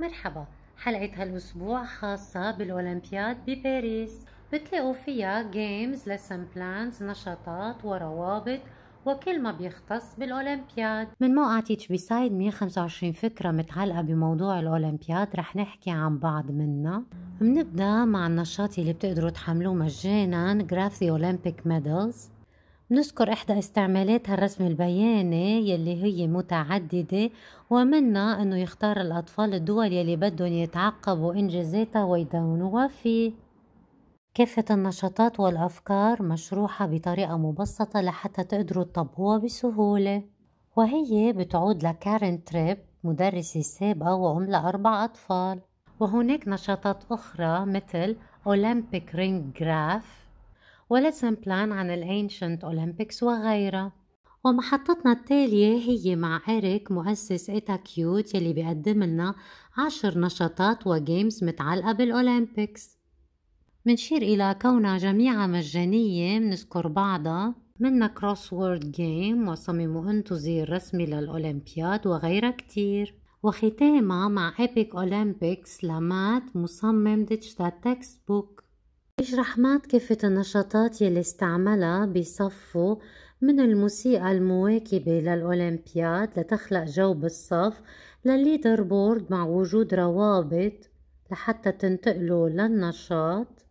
مرحبا حلقة هالأسبوع خاصة بالأولمبياد بباريس بتلاقوا فيها جيمز لسن بلانز نشاطات وروابط وكل ما بيختص بالأولمبياد من موقع تيتش بيسايد 125 فكرة متعلقة بموضوع الأولمبياد رح نحكي عن بعض منها بنبدأ مع النشاط اللي بتقدروا تحملوه مجانا جراف ذا أولمبيك ميدلز نذكر إحدى استعمالاتها الرسم البياني يلي هي متعددة ومنا أنه يختار الأطفال الدول يلي بدهم يتعقبوا إنجازاتها ويدونوها فيه كافة النشاطات والأفكار مشروحة بطريقة مبسطة لحتى تقدروا تطبقوها بسهولة وهي بتعود لكارين تريب مدرسة سابقة وأم لأربع أطفال وهناك نشاطات أخرى مثل أولمبيك رينج جراف ولسن بلان عن الانشنت أولمبيكس وغيرها ومحطتنا التالية هي مع إيريك مؤسس إيتا كيوت يلي بيقدم لنا عشر نشاطات وجيمز متعلقة بالأولمبيكس منشير إلى كونها جميعها مجانية منذكر بعضها منا كروس وورد جيم وصمموا انتو زي الرسمي للأولمبياد وغيرها كتير وختامها مع ايبك أولمبيكس لمات مصمم ديجيتال تكست بوك بيشرح مات كافة النشاطات يلي استعملها بصفه من الموسيقى المواكبة للأولمبياد لتخلق جو بالصف للليدر بورد مع وجود روابط لحتى تنتقلوا للنشاط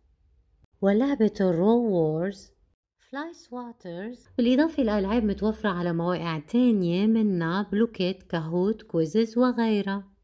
ولعبة الرو وورز فلايس واترز بالإضافة لألعاب متوفرة على مواقع تانية منها بلوكيت كهوت كويزز وغيرها